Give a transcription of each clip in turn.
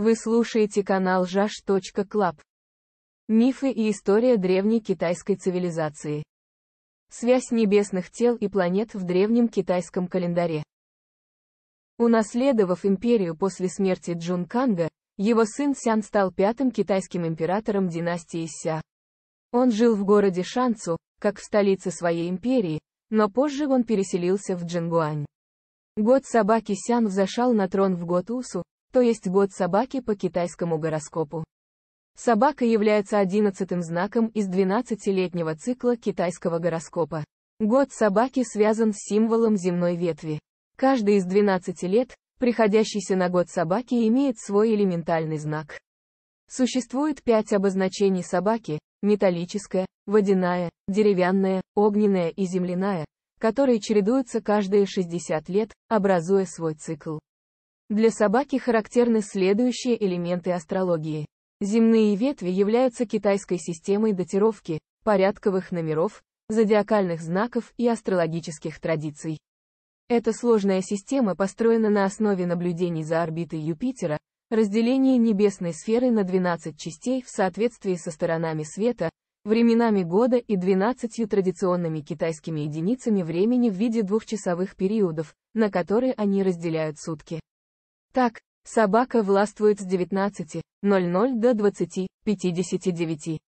Вы слушаете канал jash.club. Мифы и история древней китайской цивилизации. Связь небесных тел и планет в древнем китайском календаре. Унаследовав империю после смерти Джун Канга, его сын Сян стал пятым китайским императором династии Ся. Он жил в городе Шанцу, как в столице своей империи, но позже он переселился в Джингуань. Год собаки Сян взошел на трон в год Усу, то есть год собаки по китайскому гороскопу. Собака является одиннадцатым знаком из 12-летнего цикла китайского гороскопа. Год собаки связан с символом земной ветви. Каждый из 12 лет, приходящийся на год собаки, имеет свой элементальный знак. Существует пять обозначений собаки, металлическая, водяная, деревянная, огненная и земляная, которые чередуются каждые 60 лет, образуя свой цикл. Для собаки характерны следующие элементы астрологии. Земные ветви являются китайской системой датировки, порядковых номеров, зодиакальных знаков и астрологических традиций. Эта сложная система построена на основе наблюдений за орбитой Юпитера, разделение небесной сферы на 12 частей в соответствии со сторонами света, временами года и 12 традиционными китайскими единицами времени в виде двухчасовых периодов, на которые они разделяют сутки. Так, собака властвует с 19.00 до 20.59.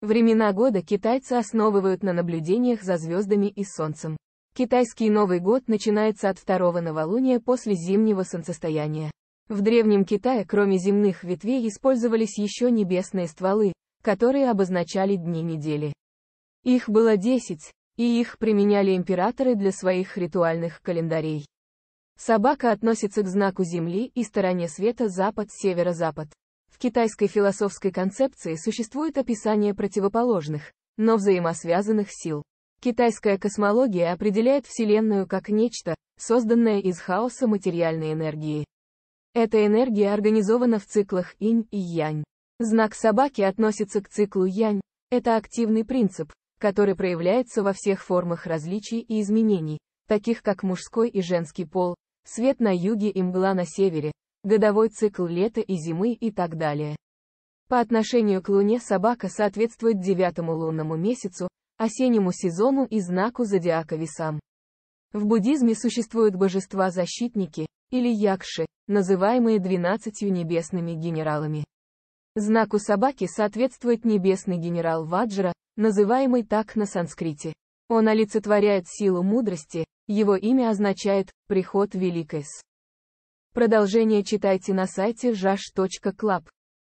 Времена года китайцы основывают на наблюдениях за звездами и солнцем. Китайский Новый год начинается от второго новолуния после зимнего солнцестояния. В Древнем Китае кроме земных ветвей использовались еще небесные стволы, которые обозначали дни недели. Их было десять, и их применяли императоры для своих ритуальных календарей. Собака относится к знаку Земли и стороне света запад-северо-запад. В китайской философской концепции существует описание противоположных, но взаимосвязанных сил. Китайская космология определяет Вселенную как нечто, созданное из хаоса материальной энергии. Эта энергия организована в циклах инь и янь. Знак собаки относится к циклу янь, это активный принцип, который проявляется во всех формах различий и изменений, таких как мужской и женский пол, свет на юге и мгла на севере, годовой цикл лета и зимы и так далее. По отношению к Луне собака соответствует девятому лунному месяцу, осеннему сезону и знаку зодиака весам. В буддизме существуют божества-защитники, или якши, называемые двенадцатью небесными генералами. Знаку собаки соответствует небесный генерал Ваджра, называемый так на санскрите. Он олицетворяет силу мудрости, его имя означает «Приход Великес». Продолжение читайте на сайте jash.club.